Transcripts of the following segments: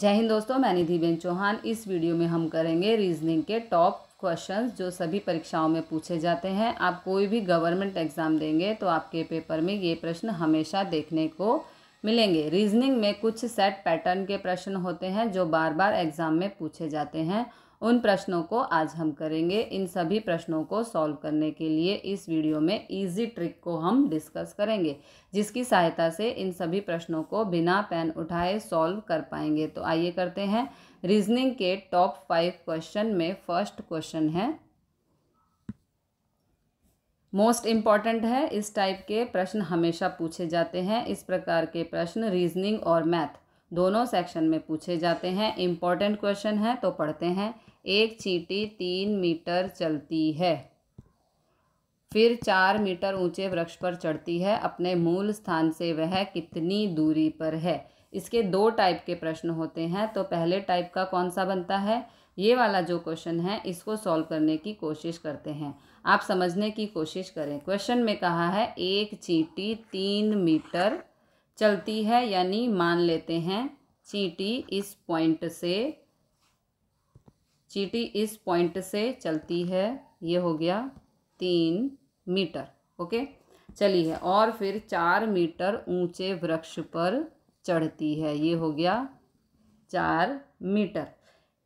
जय हिंद दोस्तों मैं निधि बेन चौहान इस वीडियो में हम करेंगे रीजनिंग के टॉप क्वेश्चंस जो सभी परीक्षाओं में पूछे जाते हैं आप कोई भी गवर्नमेंट एग्ज़ाम देंगे तो आपके पेपर में ये प्रश्न हमेशा देखने को मिलेंगे रीजनिंग में कुछ सेट पैटर्न के प्रश्न होते हैं जो बार बार एग्ज़ाम में पूछे जाते हैं उन प्रश्नों को आज हम करेंगे इन सभी प्रश्नों को सॉल्व करने के लिए इस वीडियो में इजी ट्रिक को हम डिस्कस करेंगे जिसकी सहायता से इन सभी प्रश्नों को बिना पेन उठाए सॉल्व कर पाएंगे तो आइए करते हैं रीजनिंग के टॉप फाइव क्वेश्चन में फर्स्ट क्वेश्चन है मोस्ट इम्पॉर्टेंट है इस टाइप के प्रश्न हमेशा पूछे जाते हैं इस प्रकार के प्रश्न रीजनिंग और मैथ दोनों सेक्शन में पूछे जाते हैं इम्पॉर्टेंट क्वेश्चन है तो पढ़ते हैं एक चींटी तीन मीटर चलती है फिर चार मीटर ऊंचे वृक्ष पर चढ़ती है अपने मूल स्थान से वह कितनी दूरी पर है इसके दो टाइप के प्रश्न होते हैं तो पहले टाइप का कौन सा बनता है ये वाला जो क्वेश्चन है इसको सॉल्व करने की कोशिश करते हैं आप समझने की कोशिश करें क्वेश्चन में कहा है एक चींटी तीन मीटर चलती है यानी मान लेते हैं चींटी इस पॉइंट से चीटी इस पॉइंट से चलती है ये हो गया तीन मीटर ओके चली है और फिर चार मीटर ऊंचे वृक्ष पर चढ़ती है ये हो गया चार मीटर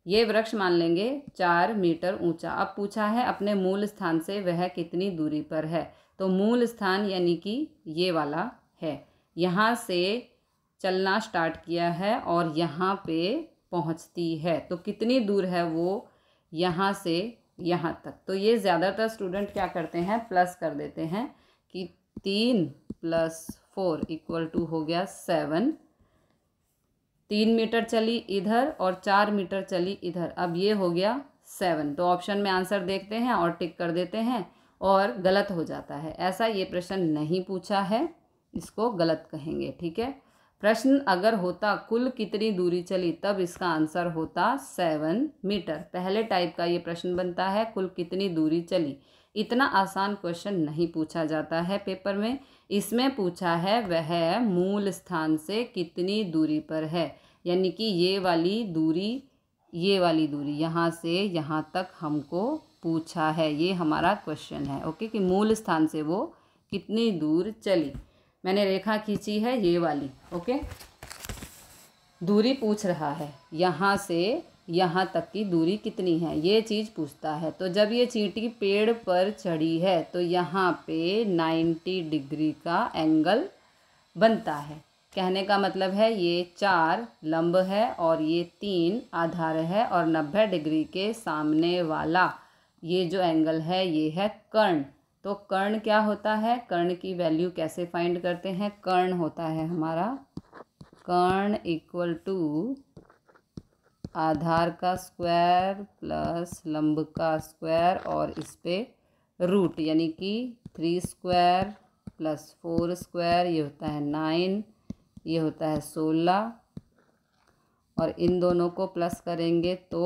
ये वृक्ष मान लेंगे चार मीटर ऊंचा अब पूछा है अपने मूल स्थान से वह कितनी दूरी पर है तो मूल स्थान यानी कि ये वाला है यहाँ से चलना स्टार्ट किया है और यहाँ पे पहुंचती है तो कितनी दूर है वो यहाँ से यहाँ तक तो ये ज़्यादातर स्टूडेंट क्या करते हैं प्लस कर देते हैं कि तीन प्लस फोर इक्वल टू हो गया सेवन तीन मीटर चली इधर और चार मीटर चली इधर अब ये हो गया सेवन तो ऑप्शन में आंसर देखते हैं और टिक कर देते हैं और गलत हो जाता है ऐसा ये प्रश्न नहीं पूछा है इसको गलत कहेंगे ठीक है प्रश्न अगर होता कुल कितनी दूरी चली तब इसका आंसर होता सेवन मीटर पहले टाइप का ये प्रश्न बनता है कुल कितनी दूरी चली इतना आसान क्वेश्चन नहीं पूछा जाता है पेपर में इसमें पूछा है वह मूल स्थान से कितनी दूरी पर है यानी कि ये वाली दूरी ये वाली दूरी यहाँ से यहाँ तक हमको पूछा है ये हमारा क्वेश्चन है ओके कि मूल स्थान से वो कितनी दूर चली मैंने रेखा खींची है ये वाली ओके दूरी पूछ रहा है यहाँ से यहाँ तक की दूरी कितनी है ये चीज़ पूछता है तो जब ये चींटी पेड़ पर चढ़ी है तो यहाँ पे नाइन्टी डिग्री का एंगल बनता है कहने का मतलब है ये चार लंब है और ये तीन आधार है और नब्बे डिग्री के सामने वाला ये जो एंगल है ये है कर्ण तो कर्ण क्या होता है कर्ण की वैल्यू कैसे फाइंड करते हैं कर्ण होता है हमारा कर्ण इक्वल टू आधार का स्क्वायर प्लस लंब का स्क्वायर और इस पर रूट यानी कि three square plus four square ये होता है नाइन ये होता है सोलह और इन दोनों को प्लस करेंगे तो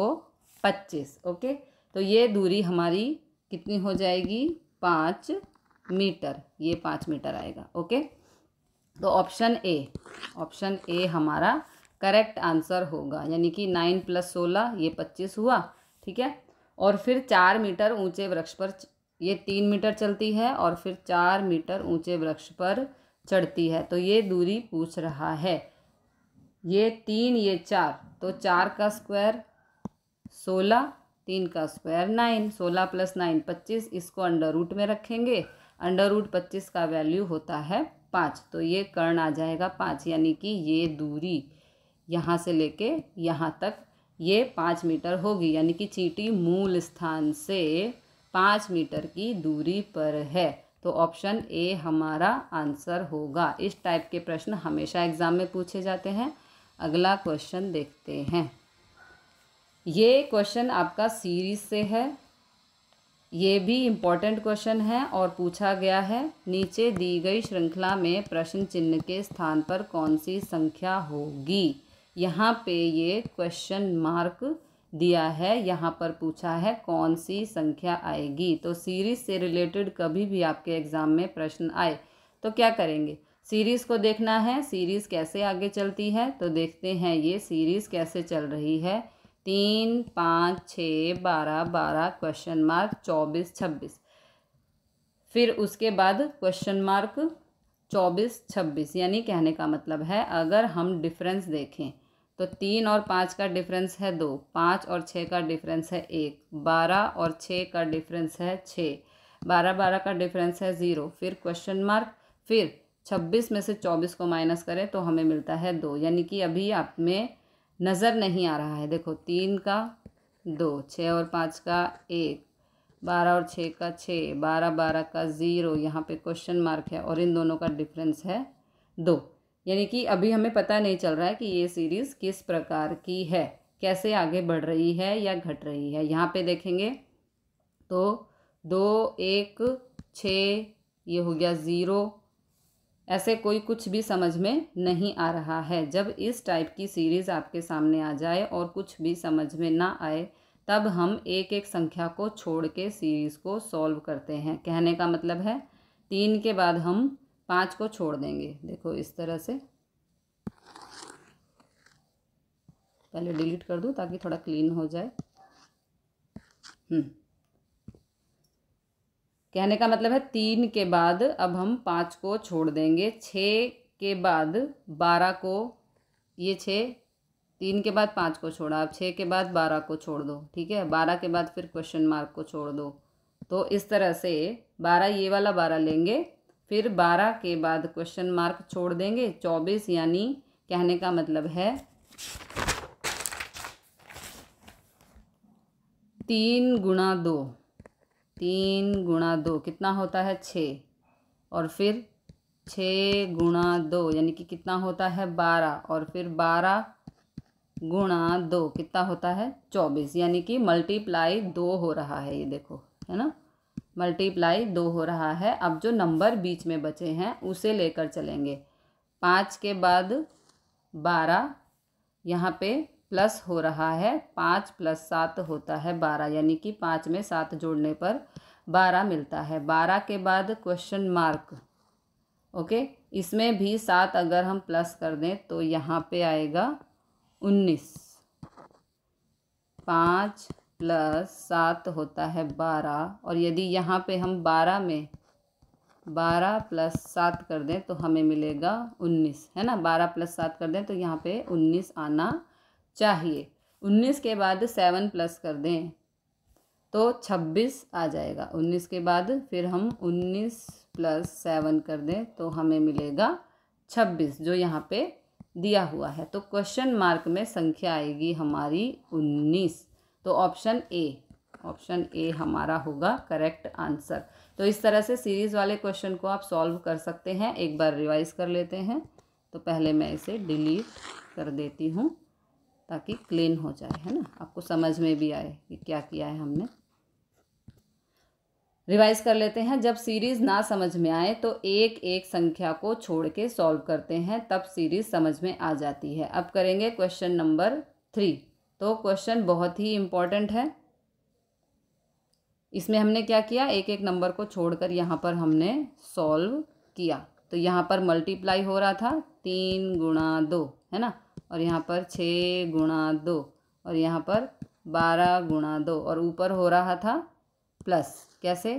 पच्चीस ओके तो ये दूरी हमारी कितनी हो जाएगी पाँच मीटर ये पाँच मीटर आएगा ओके तो ऑप्शन ए ऑप्शन ए हमारा करेक्ट आंसर होगा यानी कि नाइन प्लस सोलह ये पच्चीस हुआ ठीक है और फिर चार मीटर ऊंचे वृक्ष पर ये तीन मीटर चलती है और फिर चार मीटर ऊंचे वृक्ष पर चढ़ती है तो ये दूरी पूछ रहा है ये तीन ये चार तो चार का स्क्वायर सोलह तीन का स्क्वायर नाइन सोलह प्लस नाइन पच्चीस इसको अंडर रूट में रखेंगे अंडर रूट पच्चीस का वैल्यू होता है पाँच तो ये कर्ण आ जाएगा पाँच यानी कि ये दूरी यहाँ से लेके यहाँ तक ये पाँच मीटर होगी यानी कि चींटी मूल स्थान से पाँच मीटर की दूरी पर है तो ऑप्शन ए हमारा आंसर होगा इस टाइप के प्रश्न हमेशा एग्ज़ाम में पूछे जाते हैं अगला क्वेश्चन देखते हैं ये क्वेश्चन आपका सीरीज से है ये भी इम्पॉर्टेंट क्वेश्चन है और पूछा गया है नीचे दी गई श्रृंखला में प्रश्न चिन्ह के स्थान पर कौन सी संख्या होगी यहाँ पे ये क्वेश्चन मार्क दिया है यहाँ पर पूछा है कौन सी संख्या आएगी तो सीरीज से रिलेटेड कभी भी आपके एग्ज़ाम में प्रश्न आए तो क्या करेंगे सीरीज़ को देखना है सीरीज़ कैसे आगे चलती है तो देखते हैं ये सीरीज़ कैसे चल रही है तीन पाँच छः बारह बारह क्वेश्चन मार्क चौबीस छब्बीस फिर उसके बाद क्वेश्चन मार्क चौबीस छब्बीस यानी कहने का मतलब है अगर हम डिफरेंस देखें तो तीन और पाँच का डिफरेंस है दो पाँच और छः का डिफरेंस है एक बारह और छः का डिफरेंस है छः बारह बारह का डिफरेंस है ज़ीरो फिर क्वेश्चन मार्क फिर छब्बीस में से चौबीस को माइनस करें तो हमें मिलता है दो यानी कि अभी आप में नज़र नहीं आ रहा है देखो तीन का दो छः और पाँच का एक बारह और छः का छः बारह बारह का ज़ीरो यहाँ पे क्वेश्चन मार्क है और इन दोनों का डिफरेंस है दो यानी कि अभी हमें पता नहीं चल रहा है कि ये सीरीज़ किस प्रकार की है कैसे आगे बढ़ रही है या घट रही है यहाँ पे देखेंगे तो दो एक छः ये हो गया ज़ीरो ऐसे कोई कुछ भी समझ में नहीं आ रहा है जब इस टाइप की सीरीज़ आपके सामने आ जाए और कुछ भी समझ में ना आए तब हम एक एक संख्या को छोड़ के सीरीज़ को सॉल्व करते हैं कहने का मतलब है तीन के बाद हम पाँच को छोड़ देंगे देखो इस तरह से पहले डिलीट कर दूँ ताकि थोड़ा क्लीन हो जाए हम्म कहने का मतलब है तीन के बाद अब हम पाँच को छोड़ देंगे छः के बाद बारह को ये छः तीन के बाद पाँच को छोड़ा अब छः के बाद बारह को छोड़ दो ठीक है बारह के बाद फिर क्वेश्चन मार्क को छोड़ दो तो इस तरह से बारह ये वाला बारह लेंगे फिर बारह के बाद क्वेश्चन मार्क छोड़ देंगे चौबीस यानी कहने का मतलब है तीन गुणा दो तीन गुणा दो कितना होता है छः और फिर छः गुणा दो यानी कि कितना होता है बारह और फिर बारह गुणा दो कितना होता है चौबीस यानी कि मल्टीप्लाई दो हो रहा है ये देखो है ना मल्टीप्लाई दो हो रहा है अब जो नंबर बीच में बचे हैं उसे लेकर चलेंगे पाँच के बाद बारह यहाँ पे प्लस हो रहा है पाँच प्लस सात होता है बारह यानी कि पाँच में सात जोड़ने पर बारह मिलता है बारह के बाद क्वेश्चन मार्क ओके इसमें भी सात अगर हम प्लस कर दें तो यहाँ पे आएगा उन्नीस पाँच प्लस सात होता है बारह और यदि यहाँ पे हम बारह में बारह प्लस सात कर दें तो हमें मिलेगा उन्नीस है ना बारह प्लस सात कर दें तो यहाँ पे उन्नीस आना चाहिए उन्नीस के बाद सेवन प्लस कर दें तो छब्बीस आ जाएगा उन्नीस के बाद फिर हम उन्नीस प्लस सेवन कर दें तो हमें मिलेगा छब्बीस जो यहाँ पे दिया हुआ है तो क्वेश्चन मार्क में संख्या आएगी हमारी उन्नीस तो ऑप्शन ए ऑप्शन ए हमारा होगा करेक्ट आंसर तो इस तरह से सीरीज़ वाले क्वेश्चन को आप सॉल्व कर सकते हैं एक बार रिवाइज कर लेते हैं तो पहले मैं इसे डिलीट कर देती हूँ ताकि क्लीन हो जाए है ना आपको समझ में भी आए कि क्या किया है हमने रिवाइज कर लेते हैं जब सीरीज़ ना समझ में आए तो एक एक संख्या को छोड़ के सॉल्व करते हैं तब सीरीज़ समझ में आ जाती है अब करेंगे क्वेश्चन नंबर थ्री तो क्वेश्चन बहुत ही इम्पॉर्टेंट है इसमें हमने क्या किया एक एक नंबर को छोड़कर यहाँ पर हमने सॉल्व किया तो यहाँ पर मल्टीप्लाई हो रहा था तीन गुणा दो है ना और यहाँ पर छः गुणा दो और यहाँ पर बारह गुणा दो और ऊपर हो रहा था प्लस कैसे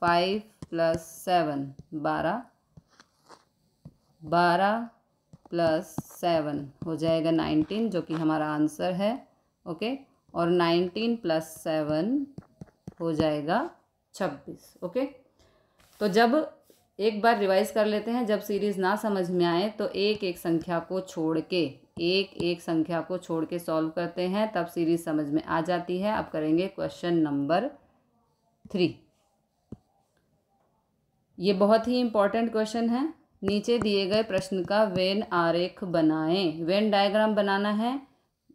फाइव प्लस सेवन बारह बारह प्लस सेवन हो जाएगा नाइनटीन जो कि हमारा आंसर है ओके और नाइनटीन प्लस सेवन हो जाएगा छब्बीस ओके तो जब एक बार रिवाइज कर लेते हैं जब सीरीज़ ना समझ में आए तो एक एक संख्या को छोड़ के एक एक संख्या को छोड़ के सॉल्व करते हैं तब सीरीज समझ में आ जाती है अब करेंगे क्वेश्चन नंबर थ्री ये बहुत ही इंपॉर्टेंट क्वेश्चन है नीचे दिए गए प्रश्न का वेन आरेख बनाएं वेन डायग्राम बनाना है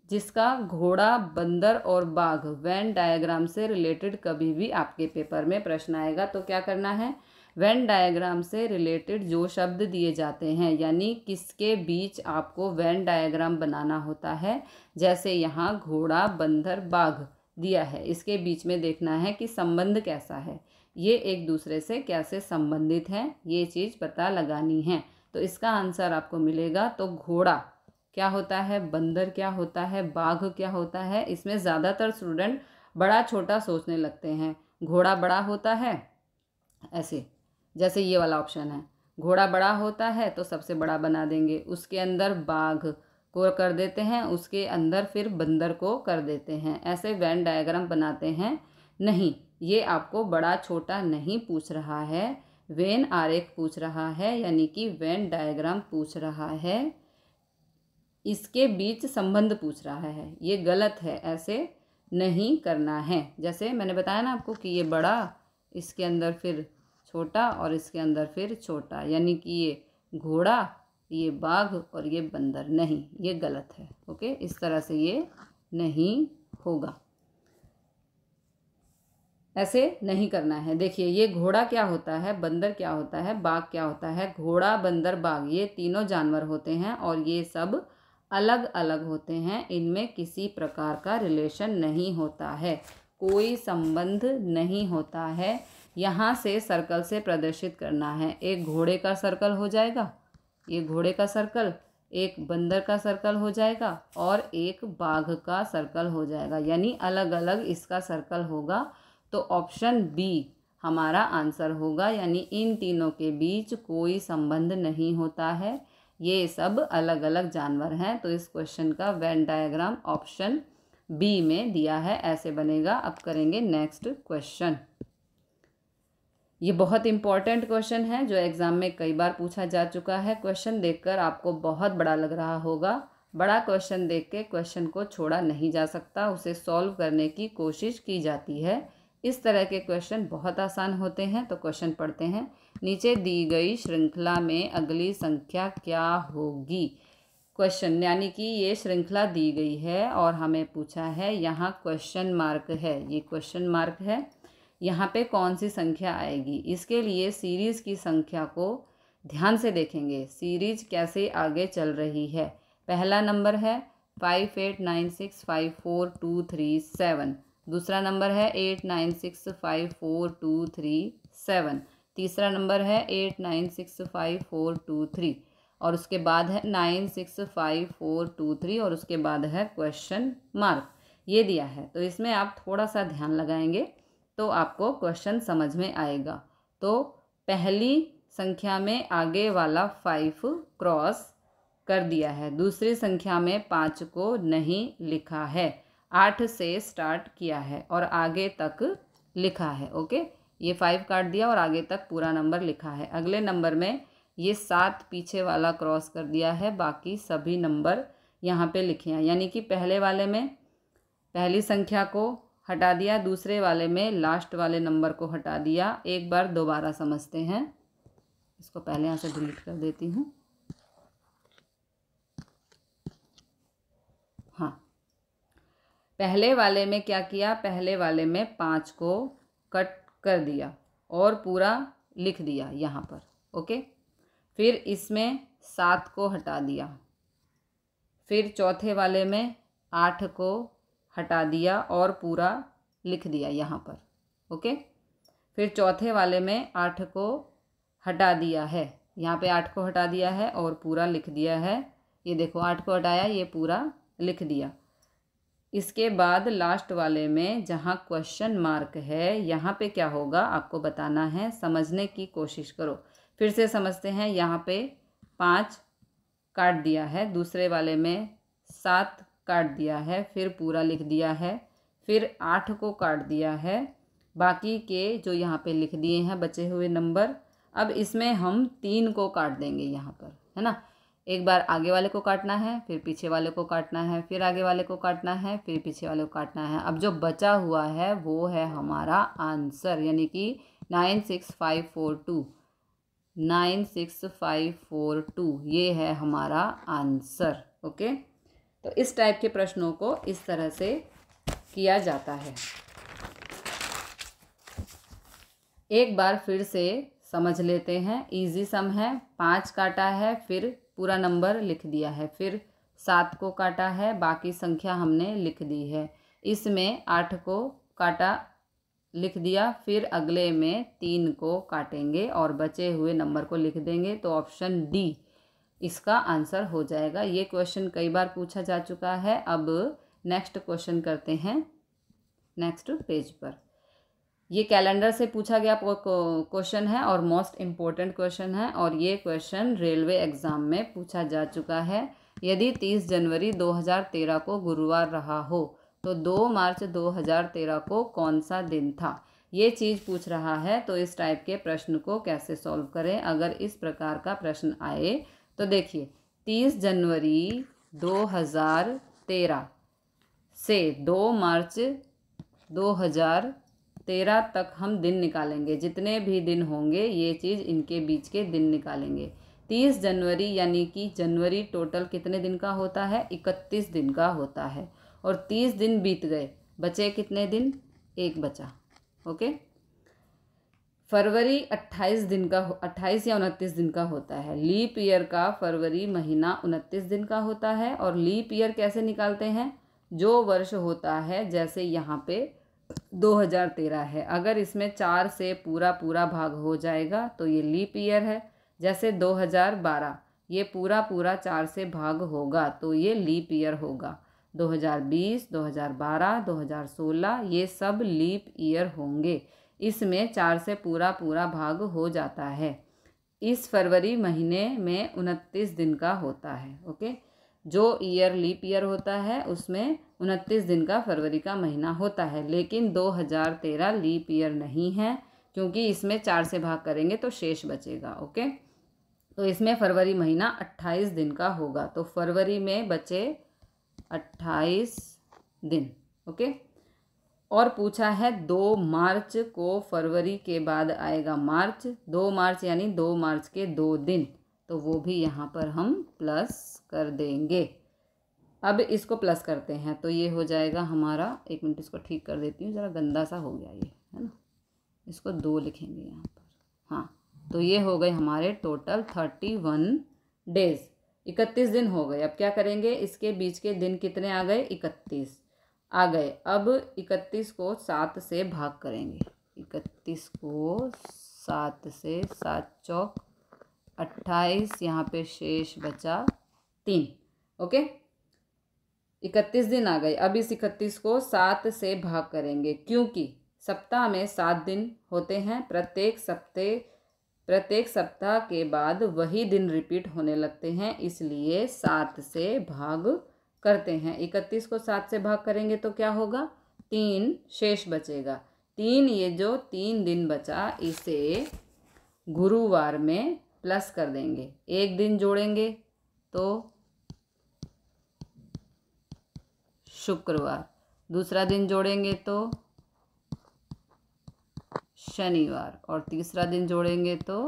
जिसका घोड़ा बंदर और बाघ वेन डायग्राम से रिलेटेड कभी भी आपके पेपर में प्रश्न आएगा तो क्या करना है वेन डायग्राम से रिलेटेड जो शब्द दिए जाते हैं यानी किसके बीच आपको वेन डायग्राम बनाना होता है जैसे यहाँ घोड़ा बंदर बाघ दिया है इसके बीच में देखना है कि संबंध कैसा है ये एक दूसरे से कैसे संबंधित हैं ये चीज़ पता लगानी है तो इसका आंसर आपको मिलेगा तो घोड़ा क्या होता है बंदर क्या होता है बाघ क्या होता है इसमें ज़्यादातर स्टूडेंट बड़ा छोटा सोचने लगते हैं घोड़ा बड़ा होता है ऐसे जैसे ये वाला ऑप्शन है घोड़ा बड़ा होता है तो सबसे बड़ा बना देंगे उसके अंदर बाघ को कर देते हैं उसके अंदर फिर बंदर को कर देते हैं ऐसे वैन डायग्राम बनाते हैं नहीं ये आपको बड़ा छोटा नहीं पूछ रहा है वेन आरेख पूछ रहा है यानी कि वेन डायग्राम पूछ रहा है इसके बीच संबंध पूछ रहा है ये गलत है ऐसे नहीं करना है जैसे मैंने बताया ना आपको कि ये बड़ा इसके अंदर फिर छोटा और इसके अंदर फिर छोटा यानी कि ये घोड़ा ये बाघ और ये बंदर नहीं ये गलत है ओके इस तरह से ये नहीं होगा ऐसे नहीं करना है देखिए ये घोड़ा क्या होता है बंदर क्या होता है बाघ क्या होता है घोड़ा बंदर बाघ ये तीनों जानवर होते हैं और ये सब अलग अलग होते हैं इनमें किसी प्रकार का रिलेशन नहीं होता है कोई संबंध नहीं होता है यहाँ से सर्कल से प्रदर्शित करना है एक घोड़े का सर्कल हो जाएगा ये घोड़े का सर्कल एक बंदर का सर्कल हो जाएगा और एक बाघ का सर्कल हो जाएगा यानी अलग अलग इसका सर्कल होगा तो ऑप्शन बी हमारा आंसर होगा यानी इन तीनों के बीच कोई संबंध नहीं होता है ये सब अलग अलग जानवर हैं तो इस क्वेश्चन का वेन डायग्राम ऑप्शन बी में दिया है ऐसे बनेगा अब करेंगे नेक्स्ट क्वेश्चन ये बहुत इंपॉर्टेंट क्वेश्चन है जो एग्ज़ाम में कई बार पूछा जा चुका है क्वेश्चन देखकर आपको बहुत बड़ा लग रहा होगा बड़ा क्वेश्चन देख के क्वेश्चन को छोड़ा नहीं जा सकता उसे सॉल्व करने की कोशिश की जाती है इस तरह के क्वेश्चन बहुत आसान होते हैं तो क्वेश्चन पढ़ते हैं नीचे दी गई श्रृंखला में अगली संख्या क्या होगी क्वेश्चन यानी कि ये श्रृंखला दी गई है और हमें पूछा है यहाँ क्वेश्चन मार्क है ये क्वेश्चन मार्क है यहाँ पे कौन सी संख्या आएगी इसके लिए सीरीज़ की संख्या को ध्यान से देखेंगे सीरीज कैसे आगे चल रही है पहला नंबर है five eight nine six five four two three seven दूसरा नंबर है eight nine six five four two three seven तीसरा नंबर है eight nine six five four two three और उसके बाद है nine six five four two three और उसके बाद है क्वेश्चन मार्क ये दिया है तो इसमें आप थोड़ा सा ध्यान लगाएंगे तो आपको क्वेश्चन समझ में आएगा तो पहली संख्या में आगे वाला फाइव क्रॉस कर दिया है दूसरी संख्या में पाँच को नहीं लिखा है आठ से स्टार्ट किया है और आगे तक लिखा है ओके ये फाइव काट दिया और आगे तक पूरा नंबर लिखा है अगले नंबर में ये सात पीछे वाला क्रॉस कर दिया है बाकी सभी नंबर यहाँ पे लिखे हैं यानी कि पहले वाले में पहली संख्या को हटा दिया दूसरे वाले में लास्ट वाले नंबर को हटा दिया एक बार दोबारा समझते हैं इसको पहले यहाँ से डिलीट कर देती हूँ हाँ पहले वाले में क्या किया पहले वाले में पाँच को कट कर दिया और पूरा लिख दिया यहाँ पर ओके फिर इसमें सात को हटा दिया फिर चौथे वाले में आठ को हटा दिया और पूरा लिख दिया यहाँ पर ओके फिर चौथे वाले में आठ को हटा दिया है यहाँ पे आठ को हटा दिया है और पूरा लिख दिया है ये देखो आठ को हटाया ये पूरा लिख दिया इसके बाद लास्ट वाले में जहाँ क्वेश्चन मार्क है यहाँ पे क्या होगा आपको बताना है समझने की कोशिश करो फिर से समझते हैं यहाँ पे पाँच काट दिया है दूसरे वाले में सात काट दिया है फिर पूरा लिख दिया है फिर आठ को काट दिया है बाकी के जो यहाँ पे लिख दिए हैं बचे हुए नंबर अब इसमें हम तीन को काट देंगे यहाँ पर है ना एक बार आगे वाले को काटना है फिर पीछे वाले को काटना है फिर आगे वाले को काटना है फिर पीछे वाले को काटना है अब जो बचा हुआ है वो है हमारा आंसर यानी कि nine six five four two nine six five four two ये है हमारा आंसर ओके तो इस टाइप के प्रश्नों को इस तरह से किया जाता है एक बार फिर से समझ लेते हैं इजी सम है पाँच काटा है फिर पूरा नंबर लिख दिया है फिर सात को काटा है बाकी संख्या हमने लिख दी है इसमें आठ को काटा लिख दिया फिर अगले में तीन को काटेंगे और बचे हुए नंबर को लिख देंगे तो ऑप्शन डी इसका आंसर हो जाएगा ये क्वेश्चन कई बार पूछा जा चुका है अब नेक्स्ट क्वेश्चन करते हैं नेक्स्ट पेज पर ये कैलेंडर से पूछा गया क्वेश्चन है और मोस्ट इम्पोर्टेंट क्वेश्चन है और ये क्वेश्चन रेलवे एग्ज़ाम में पूछा जा चुका है यदि तीस जनवरी दो हज़ार तेरह को गुरुवार रहा हो तो दो मार्च दो हज़ार तेरह को कौन सा दिन था ये चीज़ पूछ रहा है तो इस टाइप के प्रश्न को कैसे सॉल्व करें अगर इस प्रकार का प्रश्न आए तो देखिए 30 जनवरी 2013 से 2 मार्च 2013 तक हम दिन निकालेंगे जितने भी दिन होंगे ये चीज़ इनके बीच के दिन निकालेंगे तीस जनवरी यानी कि जनवरी टोटल कितने दिन का होता है इकतीस दिन का होता है और तीस दिन बीत गए बचे कितने दिन एक बचा ओके फरवरी 28 दिन का 28 या 29 दिन का होता है लीप ईयर का फरवरी महीना 29 दिन का होता है और लीप ईयर कैसे निकालते हैं जो वर्ष होता है जैसे यहाँ पे 2013 है अगर इसमें चार से पूरा पूरा भाग हो जाएगा तो ये लीप ईयर है जैसे 2012 ये पूरा पूरा चार से भाग होगा तो ये लीप ईयर होगा 2020, 2012, 2016 ये सब लीप ईयर होंगे इसमें चार से पूरा पूरा भाग हो जाता है इस फरवरी महीने में उनतीस दिन का होता है ओके जो ईयर लीप ईयर होता है उसमें उनतीस दिन का फरवरी का महीना होता है लेकिन 2013 लीप ईयर नहीं है क्योंकि इसमें चार से भाग करेंगे तो शेष बचेगा ओके तो इसमें फरवरी महीना 28 दिन का होगा तो फरवरी में बचे 28 दिन ओके और पूछा है दो मार्च को फरवरी के बाद आएगा मार्च दो मार्च यानी दो मार्च के दो दिन तो वो भी यहाँ पर हम प्लस कर देंगे अब इसको प्लस करते हैं तो ये हो जाएगा हमारा एक मिनट इसको ठीक कर देती हूँ ज़रा गंदा सा हो गया ये है ना इसको दो लिखेंगे यहाँ पर हाँ तो ये हो गए हमारे टोटल थर्टी वन डेज़ इकतीस दिन हो गए अब क्या करेंगे इसके बीच के दिन कितने आ गए इकतीस आ गए अब इकतीस को सात से भाग करेंगे इकतीस को सात से सात चौक अट्ठाईस यहाँ पे शेष बचा तीन ओके इकतीस दिन आ गए अब इस इकतीस को सात से भाग करेंगे क्योंकि सप्ताह में सात दिन होते हैं प्रत्येक सप्ते प्रत्येक सप्ताह के बाद वही दिन रिपीट होने लगते हैं इसलिए सात से भाग करते हैं इकतीस को सात से भाग करेंगे तो क्या होगा तीन शेष बचेगा तीन ये जो तीन दिन बचा इसे गुरुवार में प्लस कर देंगे एक दिन जोड़ेंगे तो शुक्रवार दूसरा दिन जोड़ेंगे तो शनिवार और तीसरा दिन जोड़ेंगे तो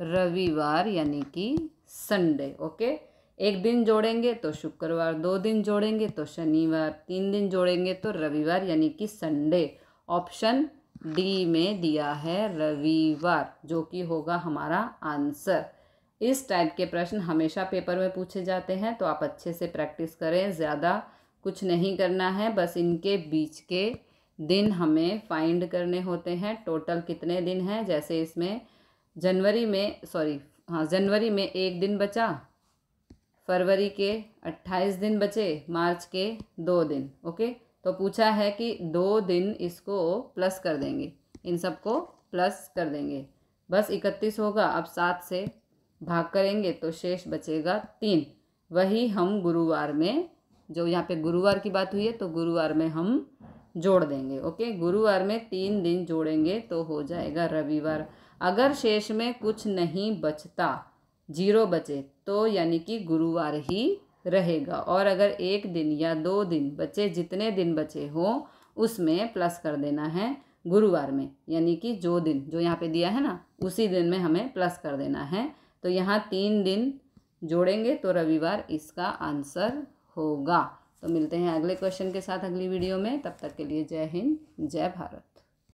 रविवार यानी कि संडे ओके एक दिन जोड़ेंगे तो शुक्रवार दो दिन जोड़ेंगे तो शनिवार तीन दिन जोड़ेंगे तो रविवार यानी कि संडे ऑप्शन डी में दिया है रविवार जो कि होगा हमारा आंसर इस टाइप के प्रश्न हमेशा पेपर में पूछे जाते हैं तो आप अच्छे से प्रैक्टिस करें ज़्यादा कुछ नहीं करना है बस इनके बीच के दिन हमें फाइंड करने होते हैं टोटल कितने दिन हैं जैसे इसमें जनवरी में सॉरी हाँ जनवरी में एक दिन बचा फरवरी के अट्ठाईस दिन बचे मार्च के दो दिन ओके तो पूछा है कि दो दिन इसको प्लस कर देंगे इन सबको प्लस कर देंगे बस इकतीस होगा अब सात से भाग करेंगे तो शेष बचेगा तीन वही हम गुरुवार में जो यहाँ पे गुरुवार की बात हुई है तो गुरुवार में हम जोड़ देंगे ओके गुरुवार में तीन दिन जोड़ेंगे तो हो जाएगा रविवार अगर शेष में कुछ नहीं बचता जीरो बचे तो यानी कि गुरुवार ही रहेगा और अगर एक दिन या दो दिन बचे जितने दिन बचे हों उसमें प्लस कर देना है गुरुवार में यानी कि जो दिन जो यहाँ पे दिया है ना उसी दिन में हमें प्लस कर देना है तो यहाँ तीन दिन जोड़ेंगे तो रविवार इसका आंसर होगा तो मिलते हैं अगले क्वेश्चन के साथ अगली वीडियो में तब तक के लिए जय हिंद जय भारत